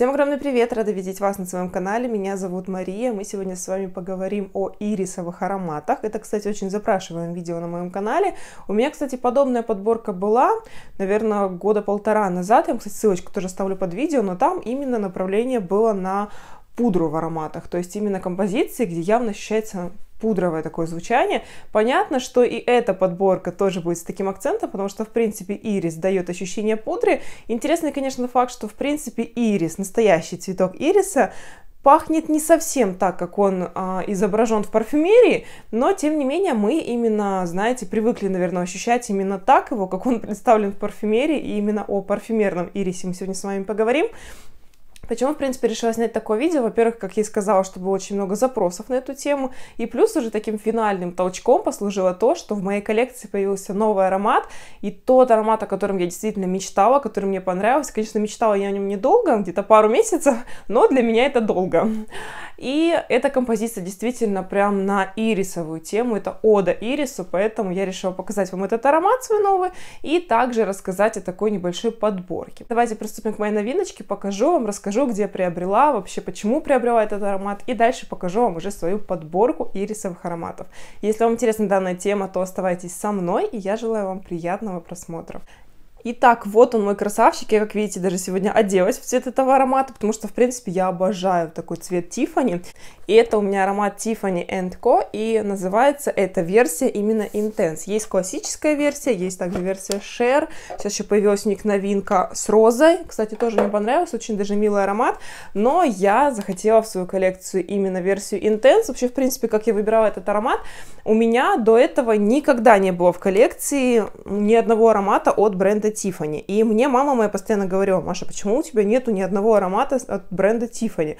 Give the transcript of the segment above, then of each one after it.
Всем огромный привет! Рада видеть вас на своем канале. Меня зовут Мария. Мы сегодня с вами поговорим о ирисовых ароматах. Это, кстати, очень запрашиваем видео на моем канале. У меня, кстати, подобная подборка была, наверное, года полтора назад. Я вам, кстати, ссылочку тоже ставлю под видео, но там именно направление было на пудру в ароматах, то есть именно композиции, где явно ощущается пудровое такое звучание. Понятно, что и эта подборка тоже будет с таким акцентом, потому что, в принципе, ирис дает ощущение пудры. Интересный, конечно, факт, что, в принципе, ирис, настоящий цветок ириса, пахнет не совсем так, как он а, изображен в парфюмерии, но тем не менее мы именно, знаете, привыкли, наверное, ощущать именно так его, как он представлен в парфюмерии, и именно о парфюмерном ирисе мы сегодня с вами поговорим. Почему, в принципе, решила снять такое видео? Во-первых, как я и сказала, что было очень много запросов на эту тему. И плюс уже таким финальным толчком послужило то, что в моей коллекции появился новый аромат. И тот аромат, о котором я действительно мечтала, который мне понравился. Конечно, мечтала я о нем недолго, где-то пару месяцев, но для меня это долго. И эта композиция действительно прям на ирисовую тему. Это ода ирису, поэтому я решила показать вам этот аромат свой новый и также рассказать о такой небольшой подборке. Давайте приступим к моей новиночке, покажу вам, расскажу покажу, где приобрела, вообще почему приобрела этот аромат, и дальше покажу вам уже свою подборку ирисовых ароматов. Если вам интересна данная тема, то оставайтесь со мной, и я желаю вам приятного просмотра. Итак, вот он мой красавчик. Я, как видите, даже сегодня оделась в цвет этого аромата, потому что, в принципе, я обожаю такой цвет Тифани. И это у меня аромат Tiffany Co. И называется эта версия именно Intense. Есть классическая версия, есть также версия Share. Сейчас еще появилась у них новинка с розой. Кстати, тоже мне понравилась, очень даже милый аромат. Но я захотела в свою коллекцию именно версию Intense. Вообще, в принципе, как я выбирала этот аромат, у меня до этого никогда не было в коллекции ни одного аромата от бренда бренда Тифани. И мне мама моя постоянно говорила, Маша, почему у тебя нету ни одного аромата от бренда Тифани?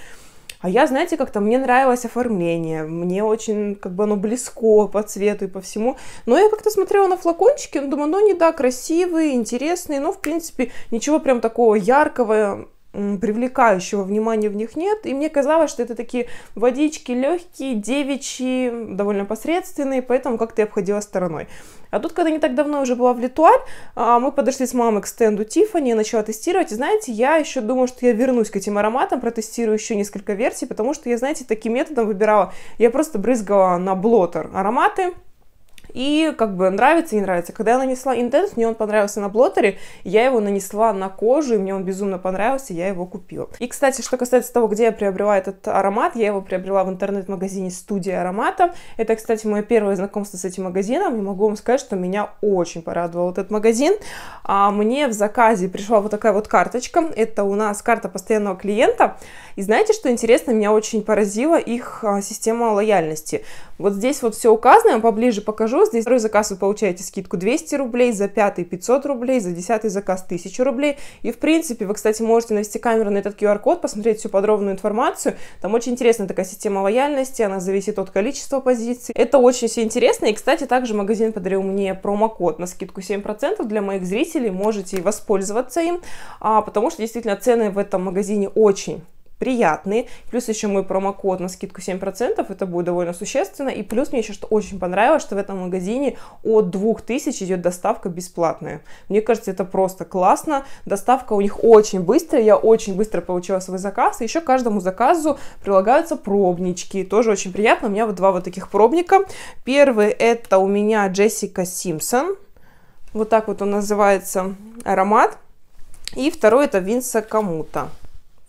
А я, знаете, как-то мне нравилось оформление, мне очень, как бы, оно близко по цвету и по всему. Но я как-то смотрела на флакончики, ну, думаю, ну, не да, красивые, интересные, но, ну, в принципе, ничего прям такого яркого, привлекающего внимания в них нет. И мне казалось, что это такие водички легкие, девичьи, довольно посредственные, поэтому как-то я обходила стороной. А тут, когда не так давно уже была в Литуаль, а, мы подошли с мамой к стенду Тифани я начала тестировать. И знаете, я еще думаю, что я вернусь к этим ароматам, протестирую еще несколько версий, потому что я, знаете, таким методом выбирала. Я просто брызгала на блотер ароматы, и как бы нравится, не нравится. Когда я нанесла Intense, мне он понравился на блотере, я его нанесла на кожу, и мне он безумно понравился, я его купила. И, кстати, что касается того, где я приобрела этот аромат, я его приобрела в интернет-магазине «Студия аромата». Это, кстати, мое первое знакомство с этим магазином, и могу вам сказать, что меня очень порадовал этот магазин. А мне в заказе пришла вот такая вот карточка, это у нас карта постоянного клиента, и знаете, что интересно, меня очень поразила их а, система лояльности. Вот здесь вот все указано, я вам поближе покажу, рост. За второй заказ вы получаете скидку 200 рублей, за пятый 500 рублей, за десятый заказ 1000 рублей. И, в принципе, вы, кстати, можете навести камеру на этот QR-код, посмотреть всю подробную информацию. Там очень интересная такая система лояльности, она зависит от количества позиций. Это очень все интересно. И, кстати, также магазин подарил мне промокод на скидку 7% для моих зрителей. Можете воспользоваться им, а, потому что действительно цены в этом магазине очень приятные. Плюс еще мой промокод на скидку 7%, это будет довольно существенно. И плюс мне еще что очень понравилось, что в этом магазине от 2000 идет доставка бесплатная. Мне кажется, это просто классно. Доставка у них очень быстрая, я очень быстро получила свой заказ. И еще каждому заказу прилагаются пробнички, тоже очень приятно. У меня вот два вот таких пробника. Первый это у меня Джессика Симпсон. Вот так вот он называется аромат. И второй это Винса Камута.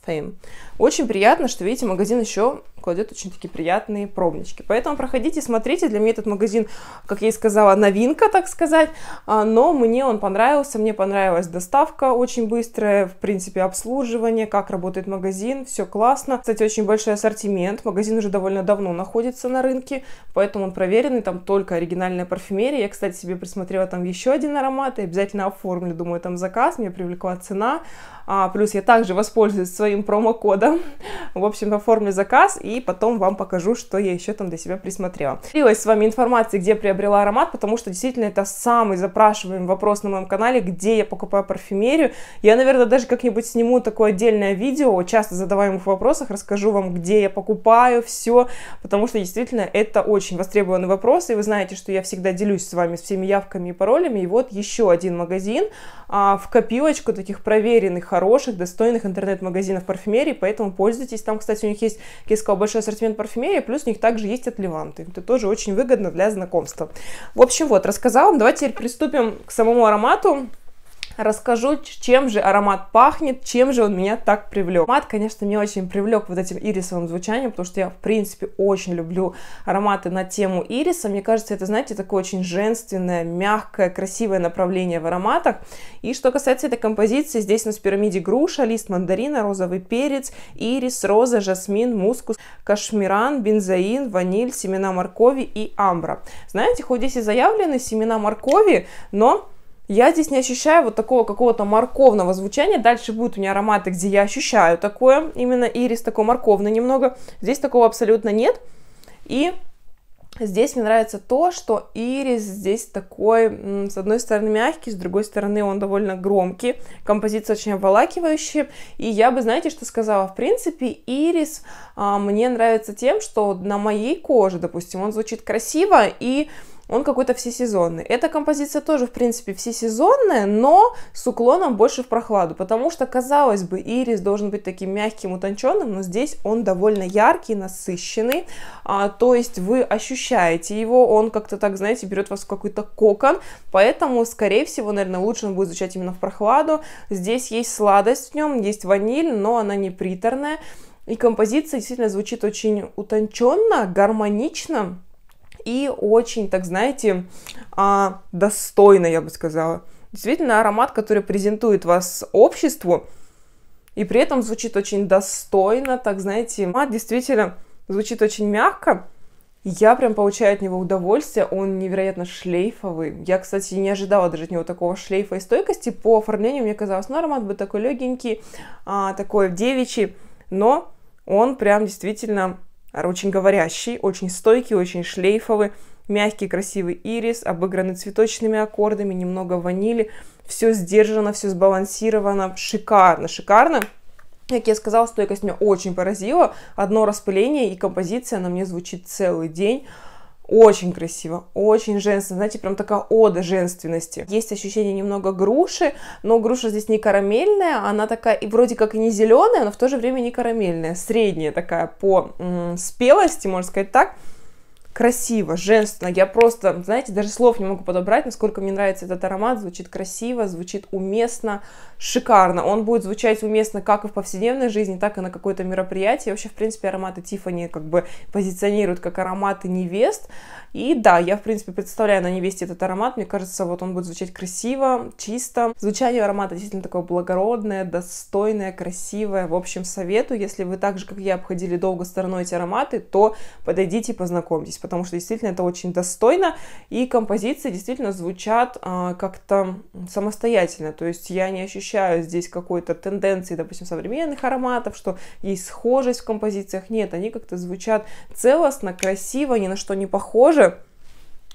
Fame. Очень приятно, что, видите, магазин еще кладет очень такие приятные пробнички. Поэтому проходите, смотрите. Для меня этот магазин, как я и сказала, новинка, так сказать. А, но мне он понравился. Мне понравилась доставка очень быстрая, в принципе, обслуживание, как работает магазин. Все классно. Кстати, очень большой ассортимент. Магазин уже довольно давно находится на рынке, поэтому он проверенный. Там только оригинальная парфюмерия. Я, кстати, себе присмотрела там еще один аромат и обязательно оформлю, думаю, там заказ. Меня привлекла цена. А, плюс я также воспользуюсь своим промокодом. В общем, оформлю заказ и потом вам покажу, что я еще там для себя присмотрела. Делилась с вами информацией, где приобрела аромат, потому что действительно это самый запрашиваемый вопрос на моем канале, где я покупаю парфюмерию. Я, наверное, даже как-нибудь сниму такое отдельное видео, часто задаваемых вопросах, расскажу вам, где я покупаю все, потому что действительно это очень востребованный вопрос, и вы знаете, что я всегда делюсь с вами всеми явками и паролями, и вот еще один магазин а, в копилочку таких проверенных, хороших хороших, достойных интернет-магазинов парфюмерии, поэтому пользуйтесь. Там, кстати, у них есть, как я сказала, большой ассортимент парфюмерии, плюс у них также есть отливанты. Это тоже очень выгодно для знакомства. В общем, вот, рассказала вам. Давайте теперь приступим к самому аромату расскажу, чем же аромат пахнет, чем же он меня так привлек. Аромат, конечно, меня очень привлек вот этим ирисовым звучанием, потому что я, в принципе, очень люблю ароматы на тему ириса. Мне кажется, это, знаете, такое очень женственное, мягкое, красивое направление в ароматах. И что касается этой композиции, здесь у нас в пирамиде груша, лист мандарина, розовый перец, ирис, роза, жасмин, мускус, кашмиран, бензоин, ваниль, семена моркови и амбра. Знаете, хоть здесь и заявлены семена моркови, но я здесь не ощущаю вот такого какого-то морковного звучания. Дальше будут у меня ароматы, где я ощущаю такое, именно ирис такой морковный немного. Здесь такого абсолютно нет. И здесь мне нравится то, что ирис здесь такой, с одной стороны мягкий, с другой стороны он довольно громкий. Композиция очень обволакивающая. И я бы, знаете, что сказала? В принципе, ирис а, мне нравится тем, что на моей коже, допустим, он звучит красиво и он какой-то всесезонный. Эта композиция тоже, в принципе, всесезонная, но с уклоном больше в прохладу, потому что, казалось бы, ирис должен быть таким мягким, утонченным, но здесь он довольно яркий, насыщенный, а, то есть вы ощущаете его, он как-то так, знаете, берет вас в какой-то кокон, поэтому, скорее всего, наверное, лучше он будет звучать именно в прохладу. Здесь есть сладость в нем, есть ваниль, но она не приторная, и композиция действительно звучит очень утонченно, гармонично, и очень, так знаете, а, достойно, я бы сказала. Действительно, аромат, который презентует вас обществу, и при этом звучит очень достойно, так знаете, аромат действительно звучит очень мягко, я прям получаю от него удовольствие, он невероятно шлейфовый. Я, кстати, не ожидала даже от него такого шлейфа и стойкости. По оформлению мне казалось, ну, аромат бы такой легенький, а, такой девичий, но он прям действительно очень говорящий, очень стойкий, очень шлейфовый, мягкий красивый ирис, обыгранный цветочными аккордами, немного ванили. Все сдержано, все сбалансировано, шикарно, шикарно. Как я сказала, стойкость меня очень поразила. Одно распыление и композиция на мне звучит целый день. Очень красиво, очень женственно, знаете, прям такая ода женственности. Есть ощущение немного груши, но груша здесь не карамельная, она такая и вроде как и не зеленая, но в то же время не карамельная, средняя такая по м -м, спелости, можно сказать так красиво, женственно. Я просто, знаете, даже слов не могу подобрать, насколько мне нравится этот аромат. Звучит красиво, звучит уместно, шикарно. Он будет звучать уместно как и в повседневной жизни, так и на какое-то мероприятие. Вообще, в принципе, ароматы Тифани как бы позиционируют как ароматы невест. И да, я, в принципе, представляю на невесте этот аромат. Мне кажется, вот он будет звучать красиво, чисто. Звучание аромата действительно такое благородное, достойное, красивое. В общем, советую, если вы так же, как я, обходили долго стороной эти ароматы, то подойдите, познакомьтесь потому что действительно это очень достойно, и композиции действительно звучат а, как-то самостоятельно, то есть я не ощущаю здесь какой-то тенденции, допустим, современных ароматов, что есть схожесть в композициях, нет, они как-то звучат целостно, красиво, ни на что не похожи,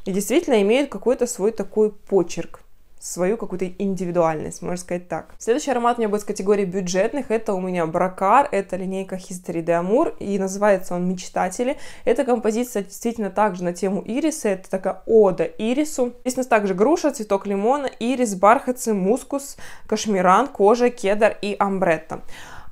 и действительно имеют какой-то свой такой почерк свою какую-то индивидуальность, можно сказать так. Следующий аромат у меня будет с категории бюджетных. Это у меня Бракар, это линейка History de Amour, и называется он «Мечтатели». Эта композиция действительно также на тему ириса, это такая ода ирису. Здесь у нас также груша, цветок лимона, ирис, бархатцы, мускус, кашмиран, кожа, кедр и амбретта.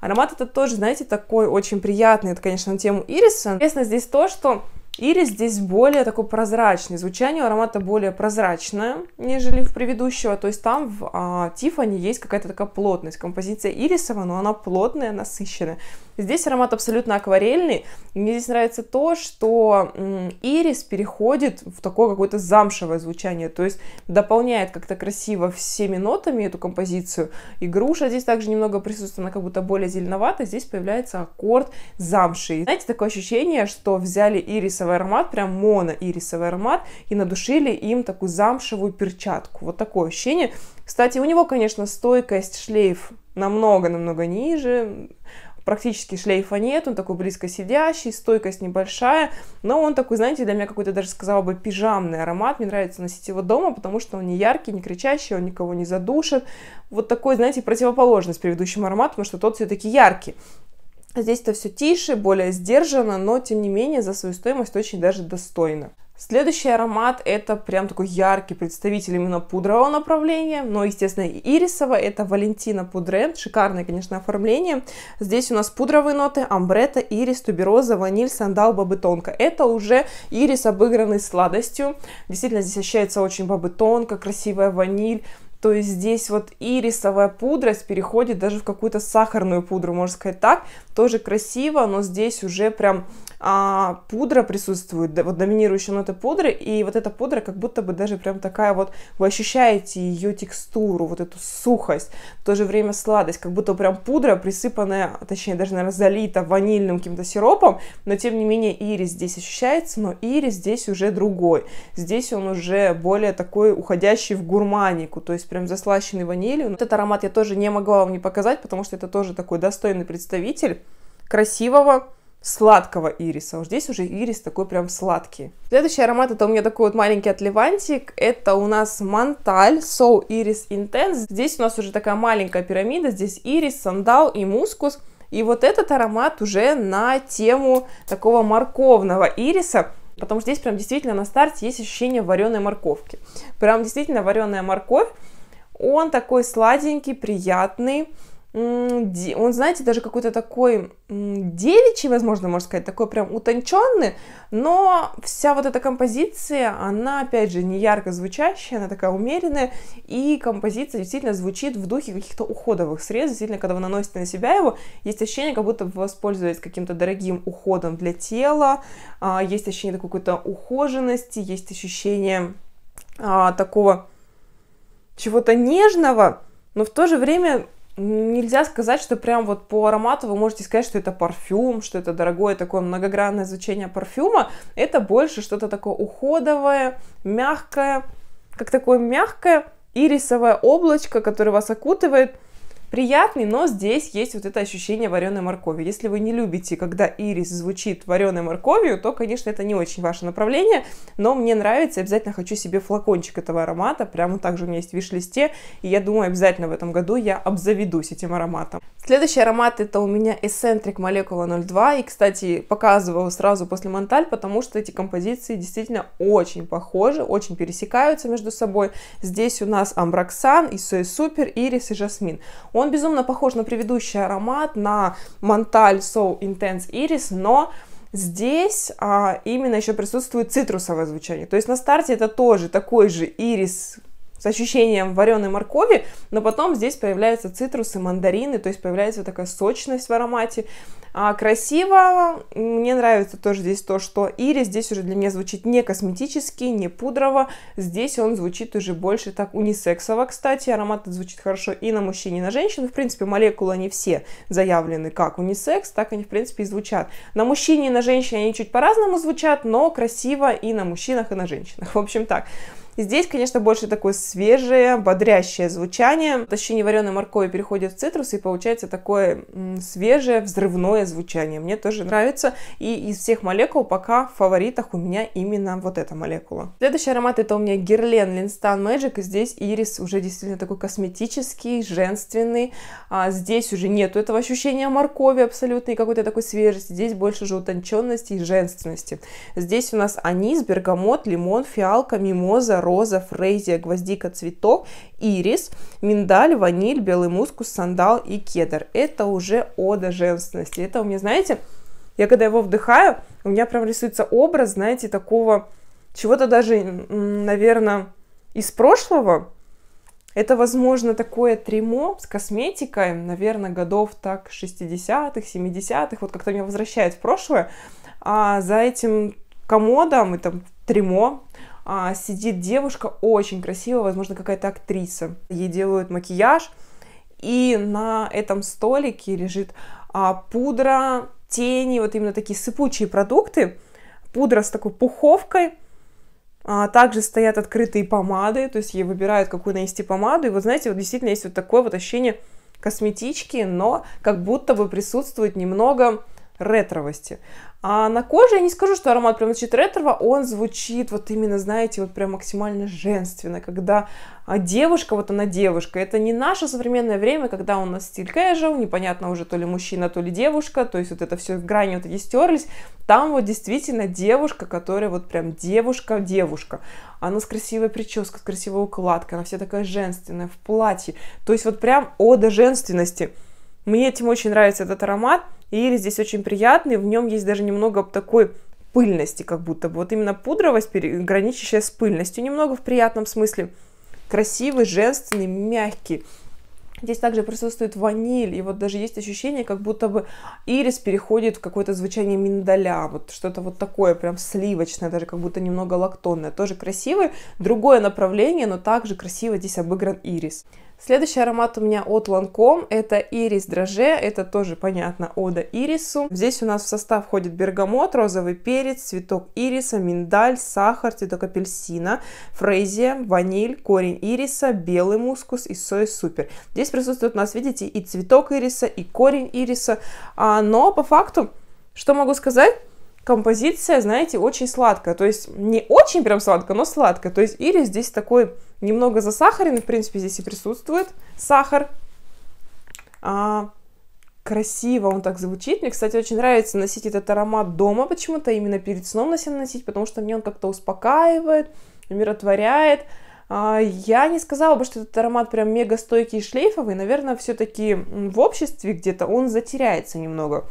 Аромат это тоже, знаете, такой очень приятный, это, конечно, на тему ириса. Интересно здесь то, что или здесь более такой прозрачный, звучание у аромата более прозрачное, нежели в предыдущего, то есть там в а, Тифани есть какая-то такая плотность, композиция ирисова, но она плотная, насыщенная. Здесь аромат абсолютно акварельный, мне здесь нравится то, что м, ирис переходит в такое какое-то замшевое звучание, то есть дополняет как-то красиво всеми нотами эту композицию, и груша здесь также немного присутствует, она как будто более зеленоватая, здесь появляется аккорд замши. Знаете, такое ощущение, что взяли ириса ирисовый аромат, прям моно-ирисовый аромат, и надушили им такую замшевую перчатку. Вот такое ощущение. Кстати, у него, конечно, стойкость шлейф намного-намного ниже, практически шлейфа нет, он такой близко сидящий, стойкость небольшая, но он такой, знаете, для меня какой-то даже сказала бы пижамный аромат, мне нравится носить его дома, потому что он не яркий, не кричащий, он никого не задушит, вот такой, знаете, противоположность предыдущему аромату, потому что тот все-таки яркий, Здесь-то все тише, более сдержанно, но тем не менее за свою стоимость очень даже достойно. Следующий аромат это прям такой яркий представитель именно пудрового направления, но, естественно, и ирисового. Это Валентина Пудрен, шикарное, конечно, оформление. Здесь у нас пудровые ноты, амбрета, ирис, тубероза, ваниль, сандал, бабытонка. Это уже ирис, обыгранный сладостью. Действительно, здесь ощущается очень бабытонка, красивая ваниль, то есть здесь вот ирисовая пудрость переходит даже в какую-то сахарную пудру, можно сказать так. Тоже красиво, но здесь уже прям а, пудра присутствует, вот доминирующая нота пудры, и вот эта пудра как будто бы даже прям такая вот, вы ощущаете ее текстуру, вот эту сухость, в то же время сладость, как будто прям пудра присыпанная, точнее даже, наверное, залита ванильным каким-то сиропом, но тем не менее ирис здесь ощущается, но ирис здесь уже другой, здесь он уже более такой уходящий в гурманику, то есть прям заслащенный ванилью. Вот этот аромат я тоже не могла вам не показать, потому что это тоже такой достойный представитель красивого, сладкого ириса. Вот здесь уже ирис такой прям сладкий. Следующий аромат, это у меня такой вот маленький отливантик. Это у нас Манталь So Iris Intense. Здесь у нас уже такая маленькая пирамида. Здесь ирис, сандал и мускус. И вот этот аромат уже на тему такого морковного ириса. Потому что здесь прям действительно на старте есть ощущение вареной морковки. Прям действительно вареная морковь. Он такой сладенький, приятный он, знаете, даже какой-то такой девичий, возможно, можно сказать, такой прям утонченный, но вся вот эта композиция, она, опять же, не ярко звучащая, она такая умеренная, и композиция действительно звучит в духе каких-то уходовых средств, действительно, когда вы наносите на себя его, есть ощущение, как будто вы воспользовались каким-то дорогим уходом для тела, а, есть ощущение такой какой-то ухоженности, есть ощущение а, такого чего-то нежного, но в то же время нельзя сказать, что прям вот по аромату вы можете сказать, что это парфюм, что это дорогое такое многогранное звучание парфюма. Это больше что-то такое уходовое, мягкое, как такое мягкое ирисовое облачко, которое вас окутывает – приятный, но здесь есть вот это ощущение вареной моркови. Если вы не любите, когда ирис звучит вареной морковью, то, конечно, это не очень ваше направление, но мне нравится, обязательно хочу себе флакончик этого аромата, прямо так же у меня есть в виш-листе, и я думаю, обязательно в этом году я обзаведусь этим ароматом. Следующий аромат это у меня Eccentric Молекула 02, и, кстати, показываю сразу после Монталь, потому что эти композиции действительно очень похожи, очень пересекаются между собой. Здесь у нас Амбраксан, и Сой Супер, Ирис и Жасмин. Он он безумно похож на предыдущий аромат, на Монталь So Intense Iris, но Здесь а, именно еще присутствует цитрусовое звучание. То есть на старте это тоже такой же ирис, с ощущением вареной моркови, но потом здесь появляются цитрусы, мандарины, то есть появляется такая сочность в аромате. А, красиво, мне нравится тоже здесь то, что ирис здесь уже для меня звучит не косметически, не пудрово, здесь он звучит уже больше так унисексово, кстати, аромат звучит хорошо и на мужчине, и на женщине. в принципе, молекулы они все заявлены как унисекс, так они, в принципе, и звучат. На мужчине и на женщине они чуть по-разному звучат, но красиво и на мужчинах, и на женщинах, в общем так. Здесь, конечно, больше такое свежее, бодрящее звучание. Ощущение вареной моркови переходит в цитрус, и получается такое свежее, взрывное звучание. Мне тоже нравится. И из всех молекул пока в фаворитах у меня именно вот эта молекула. Следующий аромат это у меня Герлен Линстан Magic. И здесь ирис уже действительно такой косметический, женственный. А здесь уже нету этого ощущения моркови абсолютно и какой-то такой свежести. Здесь больше же утонченности и женственности. Здесь у нас анис, бергамот, лимон, фиалка, мимоза, роза, фрезия, гвоздика, цветок, ирис, миндаль, ваниль, белый мускус, сандал и кедр. Это уже ода женственности. Это у меня, знаете, я когда его вдыхаю, у меня прям рисуется образ, знаете, такого чего-то даже, наверное, из прошлого. Это, возможно, такое тримо с косметикой, наверное, годов так 60-х, 70-х, вот как-то меня возвращает в прошлое. А за этим комодом и там тремо а, сидит девушка очень красивая, возможно, какая-то актриса. Ей делают макияж, и на этом столике лежит а, пудра, тени, вот именно такие сыпучие продукты, пудра с такой пуховкой, а, также стоят открытые помады, то есть ей выбирают, какую нанести помаду, и вот знаете, вот действительно есть вот такое вот ощущение косметички, но как будто бы присутствует немного ретровости. А на коже я не скажу, что аромат прям звучит ретрово, он звучит вот именно, знаете, вот прям максимально женственно, когда а, девушка, вот она девушка, это не наше современное время, когда у нас стиль casual, непонятно уже то ли мужчина, то ли девушка, то есть вот это все в грани вот эти стерлись, там вот действительно девушка, которая вот прям девушка-девушка, она с красивой прической, с красивой укладкой, она вся такая женственная, в платье, то есть вот прям о до женственности – мне этим очень нравится этот аромат, ирис здесь очень приятный, в нем есть даже немного такой пыльности, как будто бы. Вот именно пудровость, граничащая с пыльностью, немного в приятном смысле. Красивый, женственный, мягкий. Здесь также присутствует ваниль, и вот даже есть ощущение, как будто бы ирис переходит в какое-то звучание миндаля, вот что-то вот такое прям сливочное, даже как будто немного лактонное. Тоже красивый, другое направление, но также красиво здесь обыгран ирис. Следующий аромат у меня от Lancome это ирис дроже, это тоже, понятно, ода ирису. Здесь у нас в состав входит бергамот, розовый перец, цветок ириса, миндаль, сахар, цветок апельсина, фрезия, ваниль, корень ириса, белый мускус и соя супер. Здесь присутствует у нас, видите, и цветок ириса, и корень ириса, а, но по факту, что могу сказать? композиция, знаете, очень сладкая. То есть не очень прям сладкая, но сладкая. То есть ирис здесь такой немного засахаренный, в принципе, здесь и присутствует сахар. А, красиво он так звучит. Мне, кстати, очень нравится носить этот аромат дома почему-то, именно перед сном носить, потому что мне он как-то успокаивает, умиротворяет. А, я не сказала бы, что этот аромат прям мега стойкий и шлейфовый. Наверное, все-таки в обществе где-то он затеряется немного.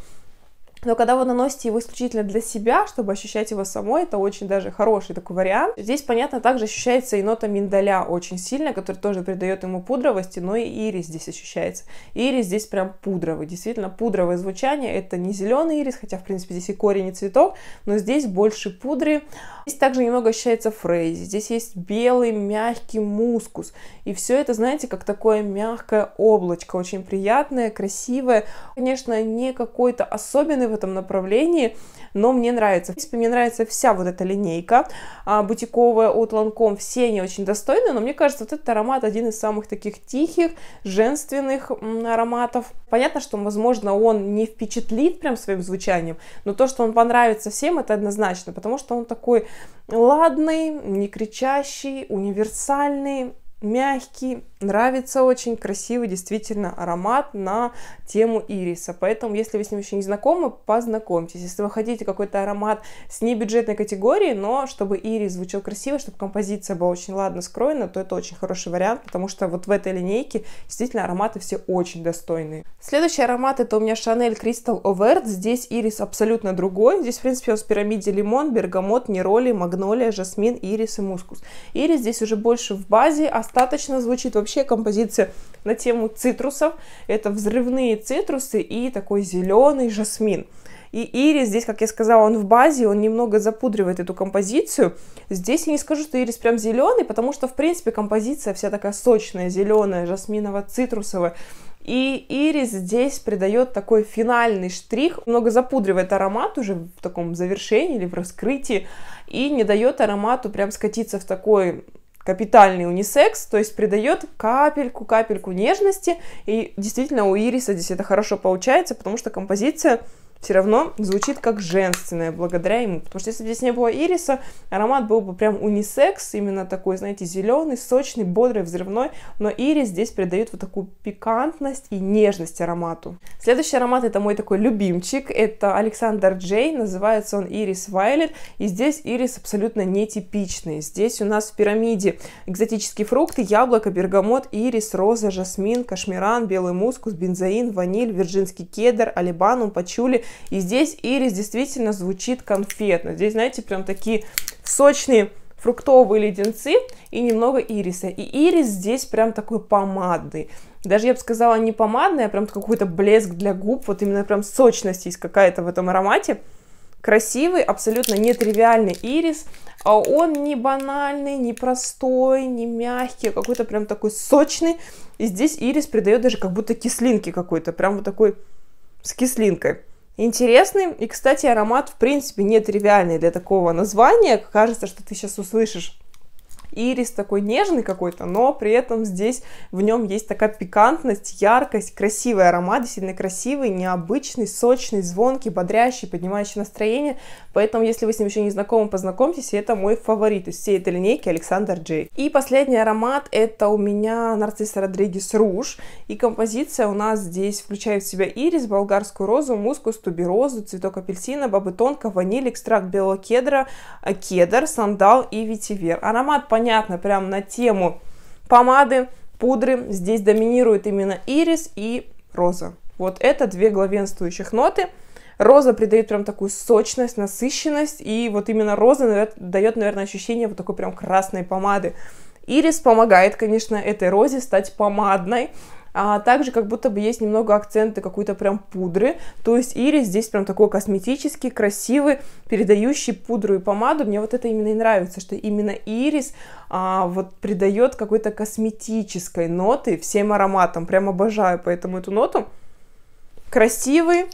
Но когда вы наносите его исключительно для себя, чтобы ощущать его самой, это очень даже хороший такой вариант. Здесь, понятно, также ощущается и нота миндаля очень сильно, который тоже придает ему пудровости, но и ирис здесь ощущается. Ирис здесь прям пудровый, действительно пудровое звучание. Это не зеленый ирис, хотя, в принципе, здесь и корень, и цветок, но здесь больше пудры. Здесь также немного ощущается фрейзи. Здесь есть белый мягкий мускус. И все это, знаете, как такое мягкое облачко, очень приятное, красивое. Конечно, не какой-то особенный в этом направлении, но мне нравится. В принципе, мне нравится вся вот эта линейка а, бутиковая от Lancome, Все они очень достойны, но мне кажется, вот этот аромат один из самых таких тихих, женственных ароматов. Понятно, что, возможно, он не впечатлит прям своим звучанием, но то, что он понравится всем, это однозначно, потому что он такой ладный, не кричащий, универсальный, мягкий, нравится очень красивый действительно аромат на тему ириса. Поэтому, если вы с ним еще не знакомы, познакомьтесь. Если вы хотите какой-то аромат с небюджетной категории, но чтобы ирис звучал красиво, чтобы композиция была очень ладно скроена, то это очень хороший вариант, потому что вот в этой линейке действительно ароматы все очень достойные. Следующий аромат это у меня Chanel Crystal Overt. Здесь ирис абсолютно другой. Здесь, в принципе, у нас в пирамиде лимон, бергамот, нероли, магнолия, жасмин, ирис и мускус. Ирис здесь уже больше в базе, а достаточно звучит. Вообще композиция на тему цитрусов. Это взрывные цитрусы и такой зеленый жасмин. И ирис здесь, как я сказала, он в базе, он немного запудривает эту композицию. Здесь я не скажу, что ирис прям зеленый, потому что, в принципе, композиция вся такая сочная, зеленая, жасминово-цитрусовая. И ирис здесь придает такой финальный штрих, много запудривает аромат уже в таком завершении или в раскрытии, и не дает аромату прям скатиться в такой капитальный унисекс, то есть придает капельку-капельку нежности. И действительно у ириса здесь это хорошо получается, потому что композиция все равно звучит как женственное благодаря ему. Потому что если бы здесь не было ириса, аромат был бы прям унисекс, именно такой, знаете, зеленый, сочный, бодрый, взрывной, но ирис здесь придает вот такую пикантность и нежность аромату. Следующий аромат это мой такой любимчик, это Александр Джей, называется он Ирис Вайлет, и здесь ирис абсолютно нетипичный. Здесь у нас в пирамиде экзотические фрукты, яблоко, бергамот, ирис, роза, жасмин, кашмиран, белый мускус, бензоин, ваниль, вирджинский кедр, алибанум, пачули и здесь ирис действительно звучит конфетно. Здесь, знаете, прям такие сочные фруктовые леденцы и немного ириса. И ирис здесь прям такой помадный. Даже я бы сказала не помадный, а прям какой-то блеск для губ. Вот именно прям сочность есть какая-то в этом аромате. Красивый, абсолютно нетривиальный ирис. А он не банальный, не простой, не мягкий, а какой-то прям такой сочный. И здесь ирис придает даже как будто кислинки какой-то. Прям вот такой с кислинкой. Интересный и, кстати, аромат в принципе нетривиальный для такого названия. Кажется, что ты сейчас услышишь Ирис такой нежный какой-то, но при этом здесь в нем есть такая пикантность, яркость, красивый аромат, действительно красивый, необычный, сочный, звонкий, бодрящий, поднимающий настроение. Поэтому, если вы с ним еще не знакомы, познакомьтесь, это мой фаворит из всей этой линейки Александр Джей. И последний аромат это у меня Нарцисс Родригес Руж. И композиция у нас здесь включает в себя ирис, болгарскую розу, мускус, туберозу, цветок апельсина, бабы тонко, ваниль, экстракт белого кедра, кедр, сандал и ветивер. Аромат понятный понятно, прям на тему помады, пудры. Здесь доминирует именно ирис и роза. Вот это две главенствующих ноты. Роза придает прям такую сочность, насыщенность, и вот именно роза дает, наверное, ощущение вот такой прям красной помады. Ирис помогает, конечно, этой розе стать помадной, а также как будто бы есть немного акценты какой-то прям пудры. То есть ирис здесь прям такой косметический, красивый, передающий пудру и помаду. Мне вот это именно и нравится, что именно ирис а, вот придает какой-то косметической ноты всем ароматам. Прям обожаю поэтому эту ноту. Красивый,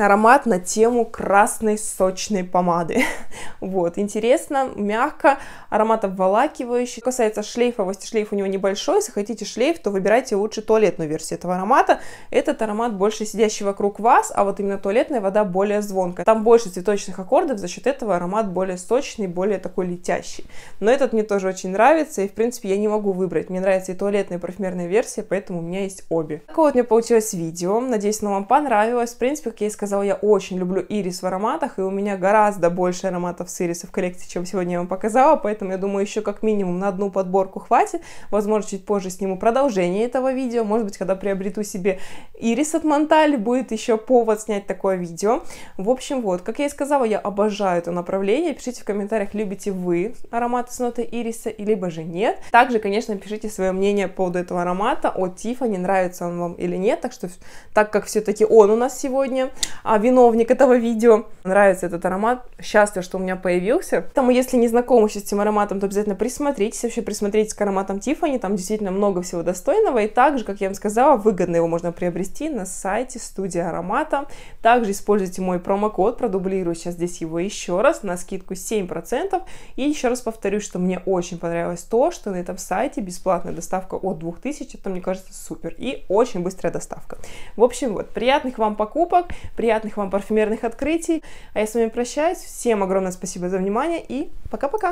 аромат на тему красной сочной помады. Вот, интересно, мягко, аромат обволакивающий. Что касается шлейфовости, шлейф у него небольшой, если хотите шлейф, то выбирайте лучше туалетную версию этого аромата. Этот аромат больше сидящий вокруг вас, а вот именно туалетная вода более звонкая. Там больше цветочных аккордов, за счет этого аромат более сочный, более такой летящий. Но этот мне тоже очень нравится, и в принципе я не могу выбрать. Мне нравится и туалетная, и парфюмерная версия, поэтому у меня есть обе. Такое вот у меня получилось видео. Надеюсь, оно вам понравилось. В принципе, как я сказала, я очень люблю ирис в ароматах, и у меня гораздо больше ароматов с ириса в коллекции, чем сегодня я вам показала, поэтому я думаю, еще как минимум на одну подборку хватит. Возможно, чуть позже сниму продолжение этого видео, может быть, когда приобрету себе ирис от Монталь, будет еще повод снять такое видео. В общем, вот, как я и сказала, я обожаю это направление. Пишите в комментариях, любите вы ароматы с нотой ириса, либо же нет. Также, конечно, пишите свое мнение по поводу этого аромата от Тиффани, нравится он вам или нет, так что, так как все-таки он у нас сегодня, а виновник этого видео. Нравится этот аромат, счастье что у меня появился. Поэтому, если не знакомы с этим ароматом, то обязательно присмотритесь, вообще присмотритесь к ароматам Тифани, там действительно много всего достойного, и также, как я вам сказала, выгодно его можно приобрести на сайте студии аромата. Также используйте мой промокод, продублирую сейчас здесь его еще раз, на скидку 7%, и еще раз повторюсь что мне очень понравилось то, что на этом сайте бесплатная доставка от 2000, это, мне кажется, супер, и очень быстрая доставка. В общем, вот, приятных вам покупок, приятных вам парфюмерных открытий. А я с вами прощаюсь. Всем огромное спасибо за внимание и пока-пока!